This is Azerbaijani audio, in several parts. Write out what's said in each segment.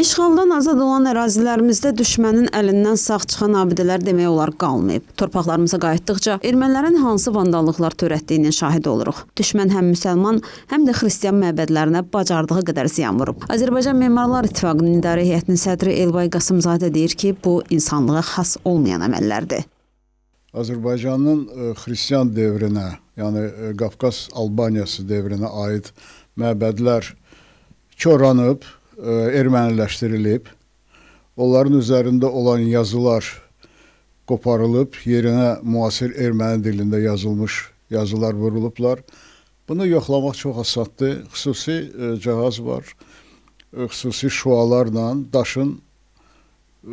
İşğaldan azad olan ərazilərimizdə düşmənin əlindən sağ çıxan abidələr demək olar qalmayıb. Torpaqlarımıza qayıtdıqca ermənilərin hansı vandallıqlar törətdiyinin şahid oluruq. Düşmən həm müsəlman, həm də xristian məbədlərinə bacardığı qədər ziyan vurub. Azərbaycan Memarlar İttifaqının İdarə Heyətinin sədri Elbay Qasımzadə deyir ki, bu insanlığa xas olmayan əməllərdir. Azərbaycanın e, xristian devrinə, yəni e, Qafqaz Albaniyası devrinə aid məbədlər koranıb, E, erməniləşdirilib. Onların üzərində olan yazılar qoparılıb, yerinə müasir erməni dilində yazılmış yazılar vurulublar. Bunu yoxlamaq çox asandır. Xüsusi e, cihaz var. E, xüsusi şualarla daşın e,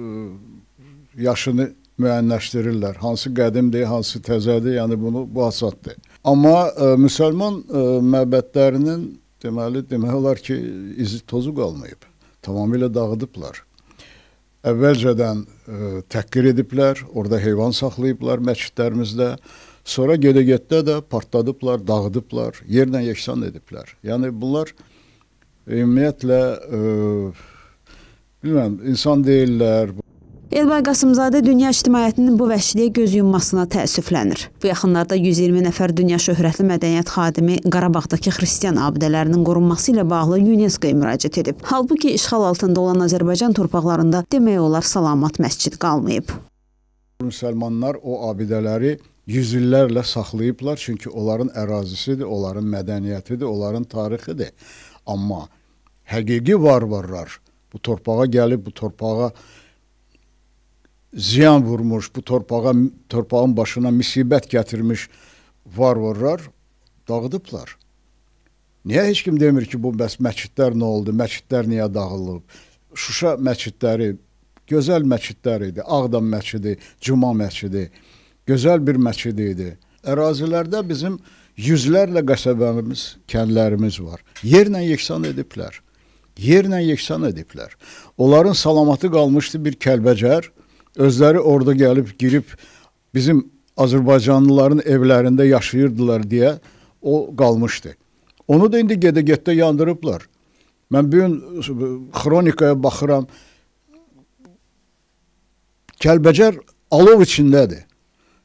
yaşını müəyyənləşdirirlər. Hansı qədimdir, hansı təzədir, yəni bunu bu asaddır. Amma e, müsəlman e, məbədlərinin deməli demək olar ki, izi tozu qalmayıb. Tamamilə dağıdıblar. Əvvəlcədən ə, e, təhqir ediblər, orada heyvan saxlayıblar məscidlərimizdə. Sonra gedəgətdə də partladıblar, dağıdıblar, yerlə yeksan ediblər. Yəni bunlar ümumiyyətlə ə, e, bilmirəm, insan deyillər. Elbay Qasımzadə dünya ictimaiyyətinin bu vəhşiliyə göz yummasına təəssüflənir. Bu yaxınlarda 120 nəfər dünya şöhrətli mədəniyyət xadimi Qarabağdakı xristian abidələrinin qorunması ilə bağlı UNESCO-ya müraciət edib. Halbuki işğal altında olan Azərbaycan torpaqlarında demək olar salamat məscid qalmayıb. Müsəlmanlar o abidələri yüz illərlə saxlayıblar, çünki onların ərazisidir, onların mədəniyyətidir, onların tarixidir. Amma həqiqi varvarlar bu torpağa gəlib, bu torpağa gəlib, ziyan vurmuş, bu torpağa, torpağın başına müsibət gətirmiş varvarlar dağıdıblar. Niyə heç kim demir ki, bu bəs məscidlər nə oldu? Məscidlər niyə dağılıb? Şuşa məscidləri gözəl məscidlər idi. Ağdam məscidi, Cuma məscidi gözəl bir məscid idi. Ərazilərdə bizim yüzlərlə qəsəbəmiz, kəndlərimiz var. Yerlə yeksan ediblər. Yerlə yeksan ediblər. Onların salamatı qalmışdı bir Kəlbəcər, özləri orada gəlib girib bizim Azərbaycanlıların evlərində yaşayırdılar deyə o qalmışdı. Onu da indi gedə-getdə yandırıblar. Mən bu gün e, xronikaya baxıram. Kəlbəcər alov içindədir.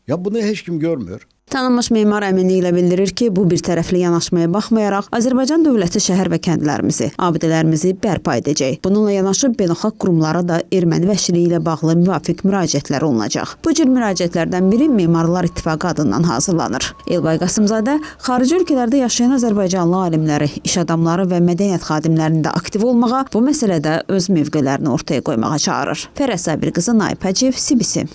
Ya bunu heç kim görmür. Tanınmış memar Əminliklə bildirir ki, bu bir tərəfli yanaşmaya baxmayaraq Azərbaycan dövləti şəhər və kəndlərimizi, abidələrimizi bərpa edəcək. Bununla yanaşı beynəlxalq qurumlara da erməni vəhşiliyi ilə bağlı müvafiq müraciətlər olunacaq. Bu cür müraciətlərdən biri Memarlar İttifaqı adından hazırlanır. Elbay Qasımzadə xarici ölkələrdə yaşayan azərbaycanlı alimləri, iş adamları və mədəniyyət xadimlərini də aktiv olmağa, bu məsələdə öz mövqelərini ortaya qoymağa çağırır. Fərəz Sabirqızı Naib Hacıyev, CBC